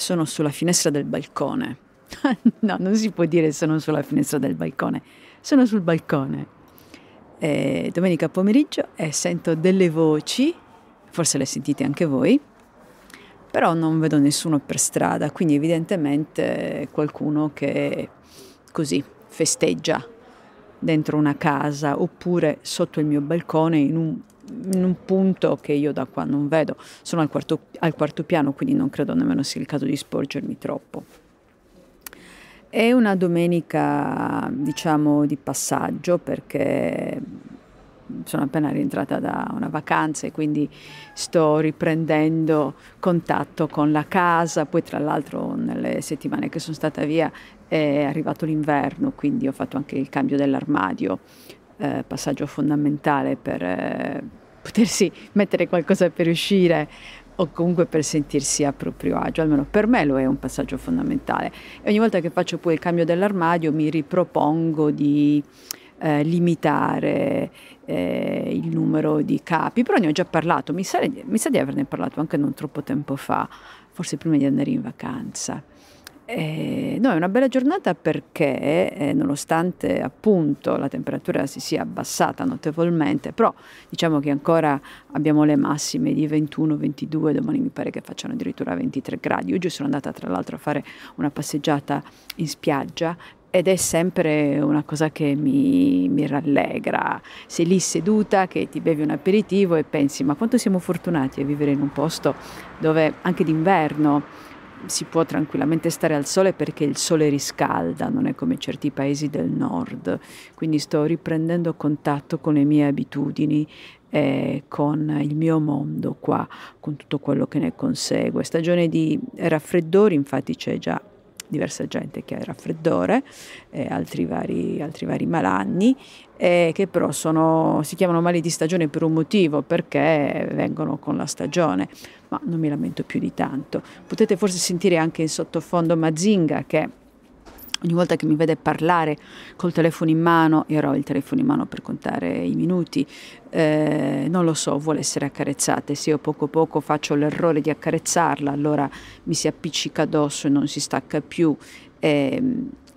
sono sulla finestra del balcone. no, non si può dire sono sulla finestra del balcone, sono sul balcone. E eh, domenica pomeriggio e eh, sento delle voci, forse le sentite anche voi, però non vedo nessuno per strada, quindi evidentemente qualcuno che così festeggia dentro una casa oppure sotto il mio balcone in un in un punto che io da qua non vedo. Sono al quarto, al quarto piano, quindi non credo nemmeno sia il caso di sporgermi troppo. È una domenica, diciamo, di passaggio perché sono appena rientrata da una vacanza e quindi sto riprendendo contatto con la casa. Poi, tra l'altro, nelle settimane che sono stata via è arrivato l'inverno, quindi ho fatto anche il cambio dell'armadio, eh, passaggio fondamentale per. Eh, potersi mettere qualcosa per uscire o comunque per sentirsi a proprio agio, almeno per me lo è un passaggio fondamentale. E ogni volta che faccio poi il cambio dell'armadio mi ripropongo di eh, limitare eh, il numero di capi, però ne ho già parlato, mi sa, mi sa di averne parlato anche non troppo tempo fa, forse prima di andare in vacanza. Eh, no, è una bella giornata perché eh, nonostante appunto la temperatura si sia abbassata notevolmente, però diciamo che ancora abbiamo le massime di 21-22, domani mi pare che facciano addirittura 23 gradi. Oggi sono andata tra l'altro a fare una passeggiata in spiaggia ed è sempre una cosa che mi, mi, rallegra. Sei lì seduta che ti bevi un aperitivo e pensi ma quanto siamo fortunati a vivere in un posto dove anche d'inverno si può tranquillamente stare al sole perché il sole riscalda, non è come certi paesi del nord. Quindi sto riprendendo contatto con le mie abitudini eh, con il mio mondo qua, con tutto quello che ne consegue. Stagione di raffreddori, infatti c'è già diversa gente che ha il raffreddore, eh, altri, vari, altri, vari, malanni, eh, che però sono, si chiamano mali di stagione per un motivo, perché vengono con la stagione, ma non mi lamento più di tanto. Potete forse sentire anche in sottofondo Mazinga che Ogni volta che mi vede parlare col telefono in mano, io ero il telefono in mano per contare i minuti, eh, non lo so, vuole essere accarezzata se io poco poco faccio l'errore di accarezzarla, allora mi si appiccica addosso e non si stacca più. Eh,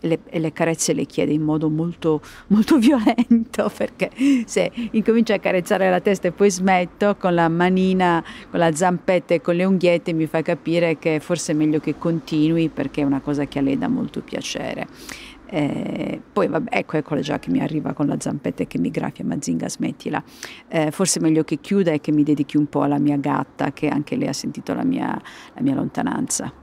le, le, carezze le chiede in modo molto, molto violento perché se incomincio a carezzare la testa e poi smetto con la manina, con la zampetta e con le unghiette mi fa capire che forse è meglio che continui perché è una cosa che a lei dà molto piacere. Eh, poi vabbè, ecco, eccola già che mi arriva con la zampetta e che mi graffia, zinga smettila. Eh, forse è meglio che chiuda e che mi dedichi un po' alla mia gatta, che anche lei ha sentito la mia, la mia lontananza.